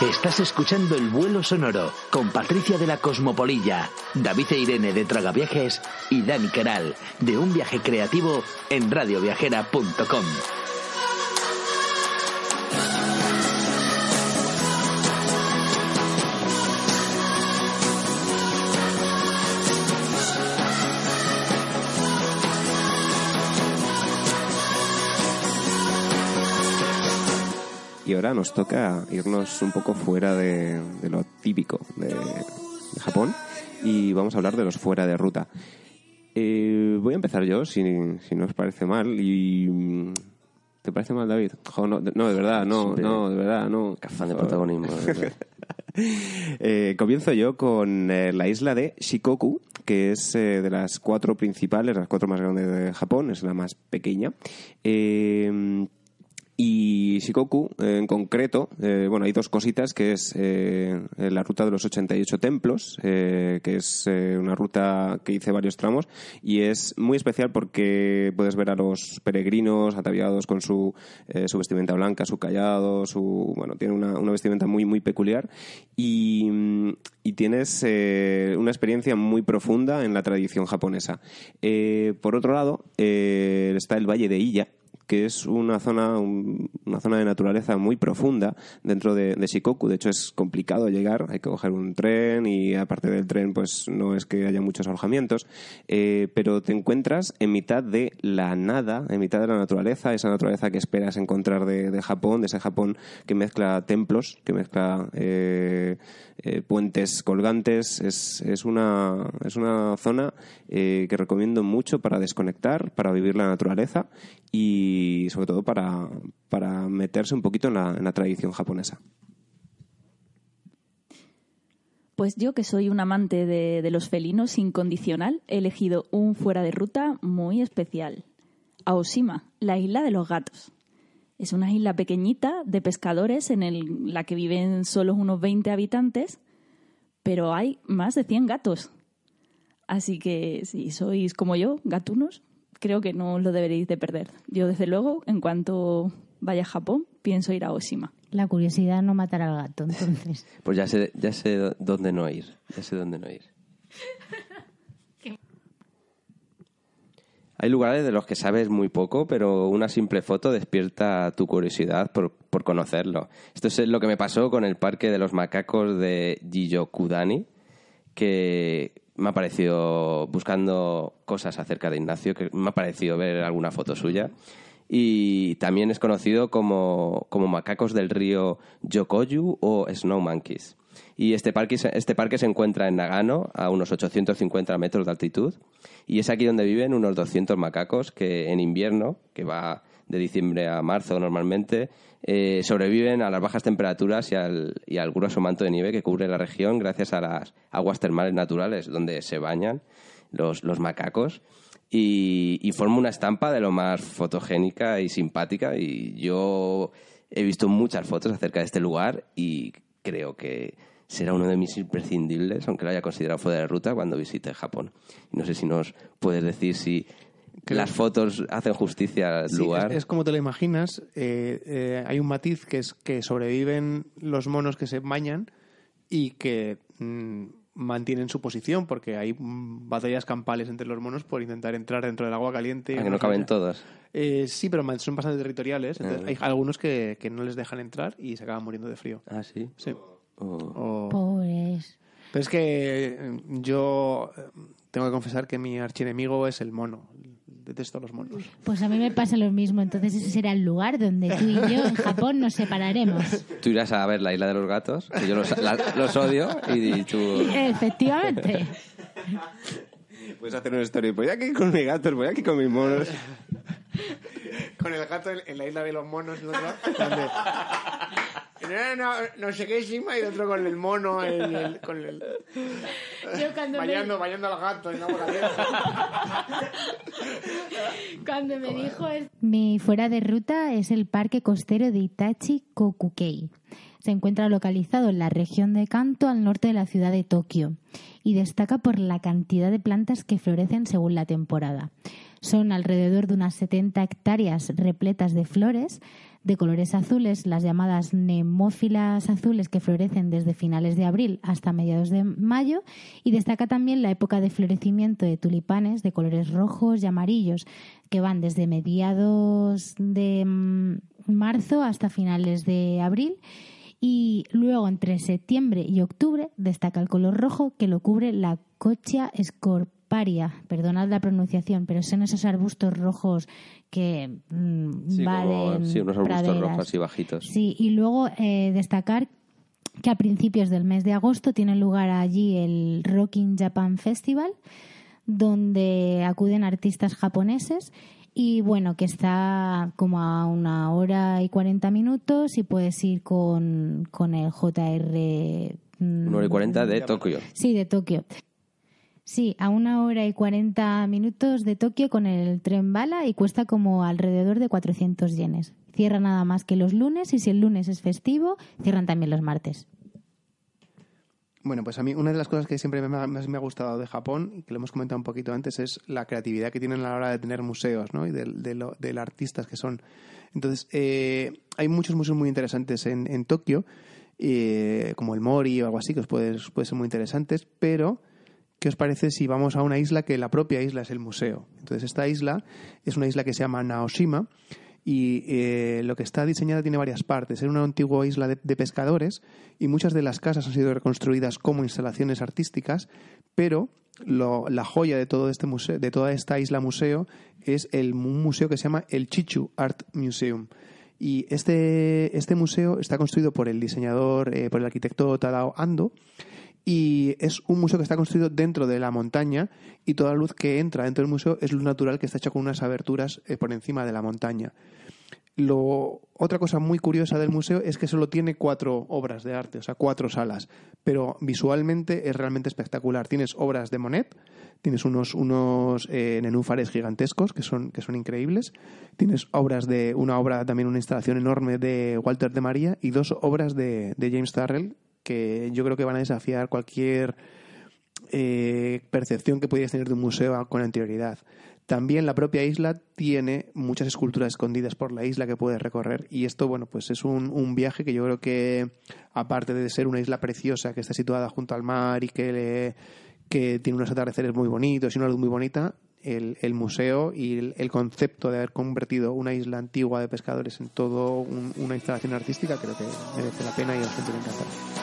Estás escuchando El Vuelo Sonoro con Patricia de la Cosmopolilla, David e Irene de Tragaviajes y Dani Queral de Un Viaje Creativo en radioviajera.com. Y ahora nos toca irnos un poco fuera de, lo típico de, Japón y vamos a hablar de los fuera de ruta. Eh, voy a empezar yo, si, si no os parece mal. Mm, ¿Te parece mal, David? no, de, verdad, no, no, de verdad, no. Qué afán de protagonismo. Eh, comienzo yo con eh, la isla de Shikoku, que es de las cuatro principales, las cuatro más grandes de Japón, es la más pequeña. Eh, y Shikoku, eh, en concreto, eh, bueno, hay dos cositas, que es eh, la ruta de los 88 templos, que es una ruta que hice varios tramos, y es muy especial porque puedes ver a los peregrinos ataviados con su, vestimenta blanca, su callado, su, bueno, tiene una, vestimenta muy, muy peculiar, y, tienes una experiencia muy profunda en la tradición japonesa. por otro lado, está el Valle de Iya que es una zona, una zona de naturaleza muy profunda dentro de, de, Shikoku. De hecho, es complicado llegar, hay que coger un tren y aparte del tren, pues no es que haya muchos alojamientos, eh, pero te encuentras en mitad de la nada, en mitad de la naturaleza, esa naturaleza que esperas encontrar de, de Japón, de ese Japón que mezcla templos, que mezcla... Eh, eh, puentes colgantes. Es, una, zona eh, que recomiendo mucho para desconectar, para vivir la naturaleza y sobre todo para, meterse un poquito en la, tradición japonesa. Pues yo, que soy un amante de, de, los felinos incondicional, he elegido un fuera de ruta muy especial. Aoshima, la isla de los gatos. Es una isla pequeñita de pescadores en la que viven solo unos 20 habitantes, pero hay más de 100 gatos. Así que si sois como yo, gatunos, creo que no lo deberéis de perder. Yo desde luego, en cuanto vaya a Japón, pienso ir a Oshima. La curiosidad no matará al gato, entonces. pues ya sé, ya sé dónde no ir, ya sé dónde no ir. Hay lugares de los que sabes muy poco, pero una simple foto despierta tu curiosidad por, conocerlo. Esto es lo que me pasó con el Parque de los Macacos de Jiyokudani, que me ha parecido, buscando cosas acerca de Ignacio, que me ha parecido ver alguna foto suya. Y también es conocido como, como macacos del río Yokoyu o Snow Monkeys. Y este, este parque, se encuentra en Nagano, a unos 850 metros de altitud, y es aquí donde viven unos 200 macacos que en invierno, que va de diciembre a marzo normalmente, eh, sobreviven a las bajas temperaturas y al, grueso manto de nieve que cubre la región gracias a las aguas termales naturales donde se bañan los, macacos y, y forma una estampa de lo más fotogénica y simpática y yo he visto muchas fotos acerca de este lugar y creo que será uno de mis imprescindibles, aunque lo haya considerado fuera de ruta cuando visite Japón. No sé si nos puedes decir si Las fotos hacen justicia al lugar. Es, como te lo imaginas. Eh, eh, hay un matiz que es que sobreviven los monos que se bañan y que mm, mantienen su posición, porque hay mm, batallas campales entre los monos por intentar entrar dentro del agua caliente. que no caben todas. Eh, sí, pero son bastante territoriales. Ah. Hay algunos que, no les dejan entrar y se acaban muriendo de frío. Ah, sí. Sí. Oh. Pobres. Pero es que eh, yo eh, tengo que confesar que mi archienemigo es el mono detesto los monos. Pues a mí me pasa lo mismo, entonces ese será el lugar donde tú y yo en Japón nos separaremos. Tú irás a ver la isla de los gatos, que yo los, odio, y, tú... Efectivamente. Puedes hacer una historia. voy aquí con mis gatos, voy aquí con mis monos. con el gato en la isla de los monos, ¿no? No, sé qué encima y otro con el mono, con el. bailando, me... bailando al gato la Cuando me dijo. Mi fuera de ruta es el parque costero de Itachi Kokukei. Se encuentra localizado en la región de Kanto, al norte de la ciudad de Tokio, y destaca por la cantidad de plantas que florecen según la temporada. Son alrededor de unas 70 hectáreas repletas de flores, de colores azules, las llamadas nemófilas azules que florecen desde finales de abril hasta mediados de mayo y destaca también la época de florecimiento de tulipanes de colores rojos y amarillos que van desde mediados de mm, marzo hasta finales de abril y luego entre septiembre y octubre destaca el color rojo que lo cubre la cochia escorpión perdonad la pronunciación, pero son esos arbustos rojos que mm, sí, unos arbustos rojos y bajitos. Sí, y luego eh, destacar que a principios del mes de agosto tiene lugar allí el Rocking Japan Festival, donde acuden artistas japoneses y bueno, que está como a una hora y cuarenta minutos y puedes ir con, con el JR. Mm, una hora y cuarenta de Tokio. Sí, de Tokio. Sí, a una hora y 40 minutos de Tokio con el tren bala y cuesta como alrededor de 400 yenes. Cierra nada más que los lunes y si el lunes es festivo, cierran también los martes. Bueno, pues a mí una de las cosas que siempre más me ha gustado de Japón, que lo hemos comentado un poquito antes, es la creatividad que tienen a la hora de tener museos, ¿no? Y del de, de, artistas que son. Entonces, eh, hay muchos museos muy interesantes en, en Tokio, eh, como el Mori o algo así, que os puede, puede ser muy interesantes, pero ¿qué os parece si vamos a una isla que la propia isla es el museo? Entonces, esta isla es una isla que se llama Naoshima y eh, lo que está diseñada tiene varias partes. Era una antigua isla de, pescadores y muchas de las casas han sido reconstruidas como instalaciones artísticas, pero la joya de, todo este museo, de toda esta isla museo es el, un museo que se llama el Chichu Art Museum. Y este, este museo está construido por el diseñador, eh, por el arquitecto Tadao Ando, y es un museo que está construido dentro de la montaña y toda la luz que entra dentro del museo es luz natural que está hecha con unas aberturas eh, por encima de la montaña. Lo, otra cosa muy curiosa del museo es que solo tiene cuatro obras de arte, o sea, cuatro salas, pero visualmente es realmente espectacular. Tienes obras de Monet, tienes unos, unos eh, nenúfares gigantescos que son, que son increíbles, tienes obras de una obra, también una instalación enorme de Walter de María y dos obras de, James Darrell que yo creo que van a desafiar cualquier eh, percepción que pudieras tener de un museo con anterioridad. También la propia isla tiene muchas esculturas escondidas por la isla que puedes recorrer y esto, bueno, pues es un, viaje que yo creo que, aparte de ser una isla preciosa que está situada junto al mar y que, tiene unos atardeceres muy bonitos y una luz muy bonita, el, museo y el, concepto de haber convertido una isla antigua de pescadores en todo una instalación artística creo que merece la pena y a la gente le encanta